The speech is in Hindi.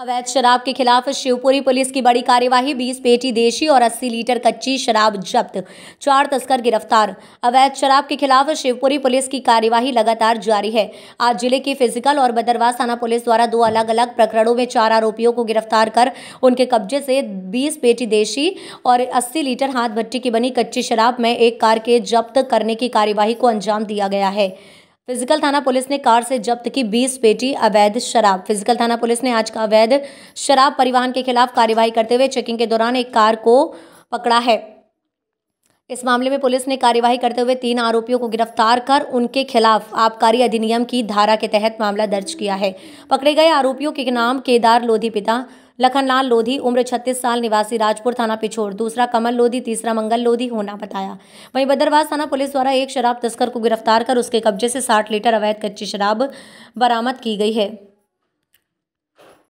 अवैध शराब के खिलाफ शिवपुरी पुलिस की बड़ी कार्यवाही 20 पेटी देशी और 80 लीटर कच्ची शराब जब्त चार तस्कर गिरफ्तार अवैध शराब के खिलाफ शिवपुरी पुलिस की कार्यवाही लगातार जारी है आज जिले की फिजिकल और बदरवास थाना पुलिस द्वारा दो अलग अलग प्रकरणों में चार आरोपियों को गिरफ्तार कर उनके कब्जे से बीस पेटी देशी और अस्सी लीटर हाथ भट्टी की बनी कच्ची शराब में एक कार के जब्त करने की कार्यवाही को अंजाम दिया गया है फिजिकल थाना पुलिस ने कार से जब्त की 20 पेटी अवैध शराब फिजिकल थाना पुलिस ने आज का अवैध शराब परिवहन के खिलाफ कार्यवाही करते हुए चेकिंग के दौरान एक कार को पकड़ा है इस मामले में पुलिस ने कार्यवाही करते हुए तीन आरोपियों को गिरफ्तार कर उनके खिलाफ आबकारी अधिनियम की धारा के तहत मामला दर्ज किया है पकड़े गए आरोपियों के नाम केदार लोधी पिता लखनलाल लोधी उम्र छत्तीस साल निवासी राजपुर थाना पिछोर दूसरा कमल लोधी तीसरा मंगल लोधी होना बताया वहीं बदरवास थाना पुलिस द्वारा एक शराब तस्कर को गिरफ्तार कर उसके कब्जे से साठ लीटर अवैध कच्ची शराब बरामद की गई है